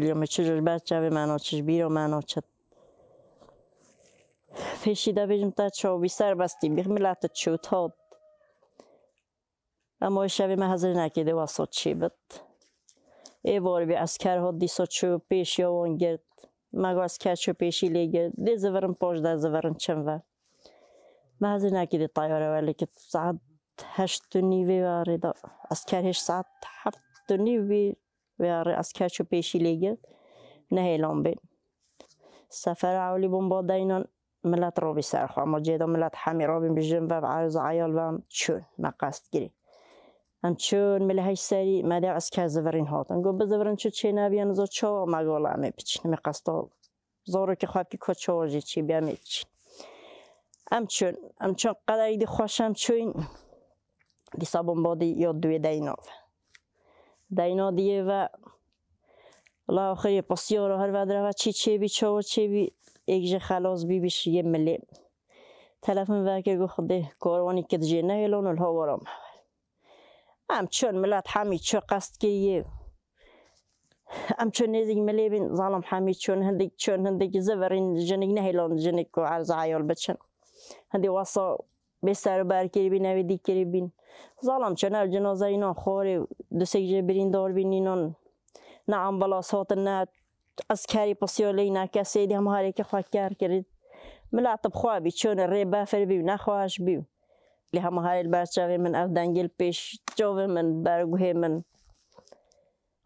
لیوم چجور بچه به منو چش بیرو منو چت فشیده بیم تا بی سر باستی بیم ملت چوت هاد اما شبی من حضر نکیده واسا چی بد ای وار بی از کر دیسا چو پیش یا وان گرد مگو از کر چو پیشی لی گرد دی زورم پاش در زورم چم و من حضر نکیده تایاره ولی که ساعت هشت و نیوی واره دا از کر هشت ساعت هفت و نیوی پیشی Askacho نه نهیلان بین سفر عالی بون با ملت رو بی خواهم ما جدا ملت همی را بیم بجن و عرض عیال و هم چون مقصد گیری هم چون ملی هیچ سری مده از که زورین هاتن گو بزورین چو چه نبیان زو چا مگال همه پیچین مقصد زارو که خواب که کچا آجی چی بیامه چی هم چون هم چون قدر ایدی خوشم چون دیسا بون بادی یاد دوی ده اینا دیگه و الله آخری پسیارا هر ودره و چی چی بی چه و چی بی ایک جه خلاص بی بیش یه ملی تلفن ورکه گو خوده کاروانی که دیگه نه ایلان الها وارام هم چون ملت حمی چه قصد که یه هم چون نیزی ملی بین ظالم حمی چون هنده چون هنده که زورین جنگ نه ایلان جنگ که عرض عیال بچن هنده واسا بسر برکی بین او دیکی بین ظالم چنر جنازه اینا خوری سیجه برین دار اینا نه امبلاسات نه از کاری پسیالی نه کسی دیم هاری که خواهد کار کرد ملعت بخواه بی چون ری بفر بیو نخواهش بیو لی همه هاری البرچاوی من او دنگل پیش جاوی من برگوه من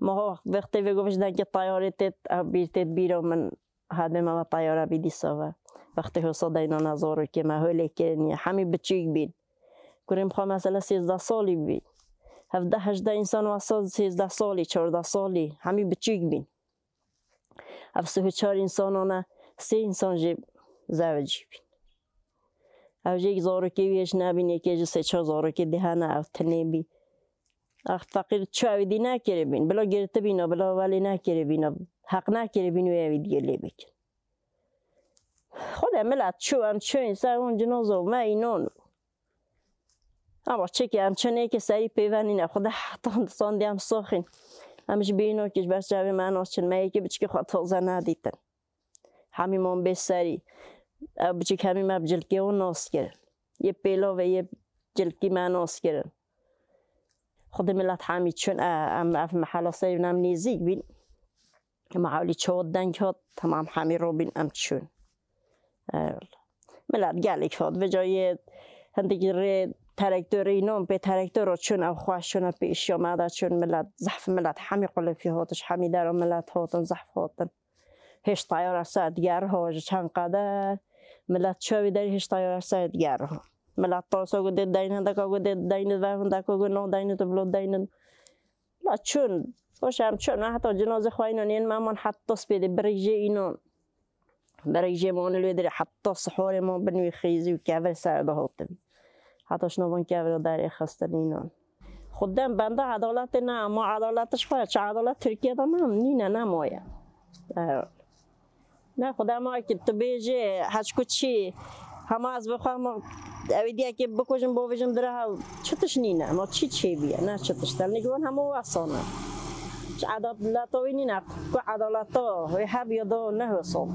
ما وقتی بگوش که تایاری تید او بیر تید بیرو من هدمه ما تایارا بیدی سوا وقتی حساد اینا نظارو که ما هولی کرنی همی بچیک بین کریم خواه مثلا 13 سالی بی 17 18 انسان وسط 13 سالی 14 سالی همین بچیک بین 74 انسانانه 3 انسان جیب زوجی بین او یک زارکی ویش نبین یکی جو سه چه زارکی دهنه او تنه بی اخ فقیر چو اویدی نکره بین بلا گرته بینا بلا ولی نکره بینا حق نکره بین و اوید گلی بکن خود ملت چو هم چو انسان اون جنازه و من اینانو اما چکی همچنه که سری پیوانی نه خود حتی دستان دیم ساخین همش بینو کش بس جاوی من آسچن مایی که بچکی خود تازه ندیتن همی من به سری بچک همی من جلکی و ناس کرن یه پیلا و یه جلکی من ناس خود ملت همی چون ام اف محلا سری نم نیزیگ بین حالی چود دنگ هاد تمام همی رو بین ام چون ملت گلک هاد و جایی هندگی رید ترکتور اینام به ترکتور چون او خواهش شونه به اشیا مادر چون ملت زحف ملت همی قلفی هاتش همی در ملت هاتن زحف هاتن هشت تایار ساعت دیگر ها چند قدر ملت چاوی در هشت تایار ساعت دیگر ها ملت تاسا گو دید دینه دکا گو دید دین و گو نا تو بلو دینه لا چون باشم چون حتی جنازه خواهینان این یعنی مامان حتی سپیده بریجه اینان بریجه مانلوی داری حتی سحار ما بنوی خیزی و کفر سرده هاتن حتی نبون که برو در خستن اینان خودم بنده عدالت نه اما عدالتش خواهد چه عدالت ترکیه دا نم نینه نمایه نه خودم که تو بیجی هچکو چی همه از بخواه ما اویدیه که بکوشم با ویجم دره چطش نینه ما چی چی بیه نه چطش دل نگوان همه واسانه چه عدالت هاوی نینه که عدالت ها هب یادا نه واسانه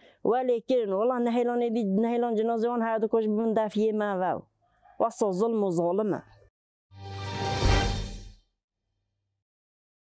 ولكن والله نهيلون يدي نهيلون جنازه هادوك واش بندافيه ما واو وصو ظلم وظلمه